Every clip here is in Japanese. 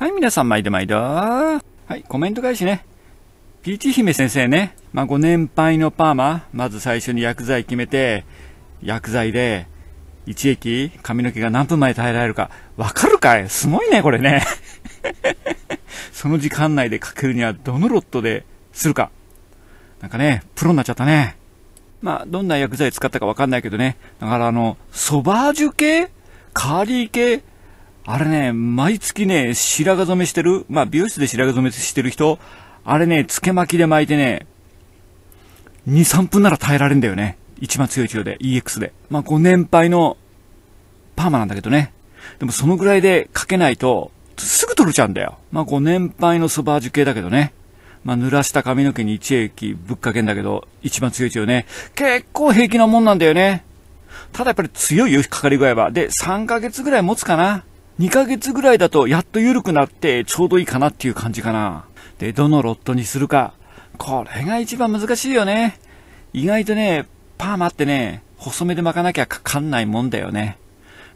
はい、皆さん毎度毎度。はい、コメント返しね。ピーチ姫先生ね。まあ、ご年配のパーマ、まず最初に薬剤決めて、薬剤で、一液、髪の毛が何分前耐えられるか、わかるかいすごいね、これね。その時間内でかけるにはどのロットでするか。なんかね、プロになっちゃったね。まあ、どんな薬剤使ったかわかんないけどね。だからあの、ソバージュ系カーリー系あれね、毎月ね、白髪染めしてる、まあ、美容室で白髪染めしてる人、あれね、つけ巻きで巻いてね、2、3分なら耐えられんだよね。一番強い治療で、EX で。まあ、ご年配のパーマなんだけどね。でもそのぐらいでかけないと、すぐ取れちゃうんだよ。まあ、ご年配のソバージュ系だけどね。まあ、濡らした髪の毛に一液ぶっかけんだけど、一番強い治療ね。結構平気なもんなんだよね。ただやっぱり強いよ、かかり具合は。で、3ヶ月ぐらい持つかな。2ヶ月ぐらいだとやっと緩くなってちょうどいいかなっていう感じかな。で、どのロットにするか。これが一番難しいよね。意外とね、パーマってね、細めで巻かなきゃかかんないもんだよね。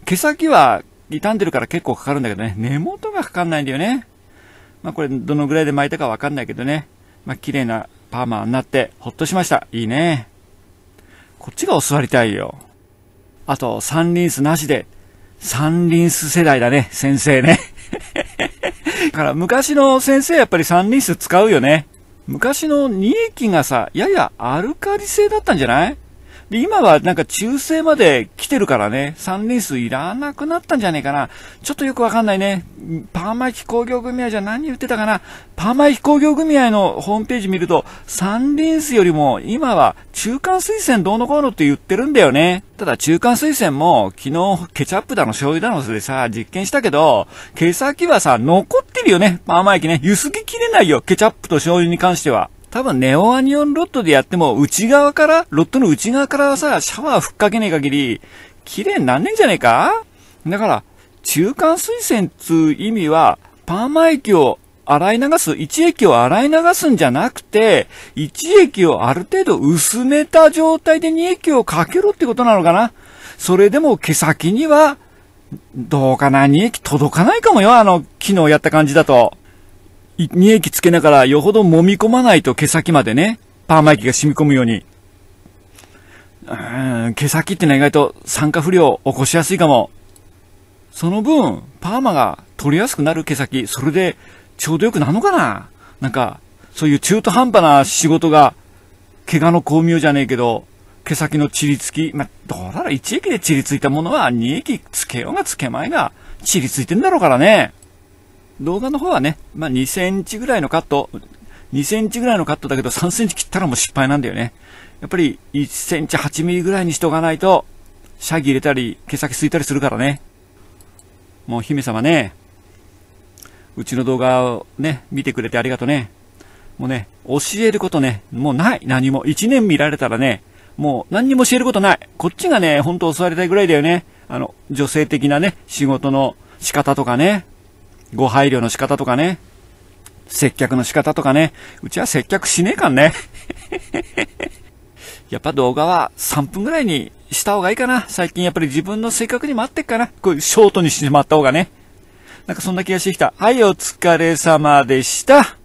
毛先は傷んでるから結構かかるんだけどね、根元がかかんないんだよね。まあこれどのぐらいで巻いたかわかんないけどね。まあ綺麗なパーマになってほっとしました。いいね。こっちがお座りたいよ。あと、三輪スなしでサンリンス世代だね、先生ね。だから昔の先生やっぱりサンリンス使うよね。昔の2液がさ、ややアルカリ性だったんじゃないで、今はなんか中世まで来てるからね、3レ数スいらなくなったんじゃねえかな。ちょっとよくわかんないね。パーマ駅工業組合じゃ何言ってたかな。パーマ駅工業組合のホームページ見ると、3レ数スよりも今は中間推薦どうのこうのって言ってるんだよね。ただ中間推薦も昨日ケチャップだの醤油だのでさ、実験したけど、毛先はさ、残ってるよね。パーマ駅ね。ゆすぎきれないよ。ケチャップと醤油に関しては。多分ネオアニオンロッドでやっても内側から、ロッドの内側からさ、シャワー吹っかけねえ限り、綺麗になんねえんじゃねえかだから、中間水洗つう意味は、パーマ液を洗い流す、一液を洗い流すんじゃなくて、一液をある程度薄めた状態で二液をかけろってことなのかなそれでも毛先には、どうかな二液届かないかもよ、あの、昨日やった感じだと。2液つけながらよほど揉み込まないと毛先までね、パーマ液が染み込むように。うーん、毛先ってのは意外と酸化不良を起こしやすいかも。その分、パーマが取りやすくなる毛先、それでちょうどよくなるのかななんか、そういう中途半端な仕事が、怪我の巧妙じゃねえけど、毛先の散りつき、まあ、どうだろう、1液で散りついたものは2液つけようがつけまいが、散りついてんだろうからね。動画の方はね、まあ、2センチぐらいのカット、2センチぐらいのカットだけど3センチ切ったらもう失敗なんだよね。やっぱり1センチ8ミリぐらいにしとかないと、シャギ入れたり、毛先すいたりするからね。もう姫様ね、うちの動画をね、見てくれてありがとうね。もうね、教えることね、もうない。何も。1年見られたらね、もう何にも教えることない。こっちがね、ほんと教わりたいぐらいだよね。あの、女性的なね、仕事の仕方とかね。ご配慮の仕方とかね、接客の仕方とかね、うちは接客しねえかんね。やっぱ動画は3分ぐらいにした方がいいかな。最近やっぱり自分の性格にも合ってっかな。こういうショートにしてしまった方がね。なんかそんな気がしてきた。はい、お疲れ様でした。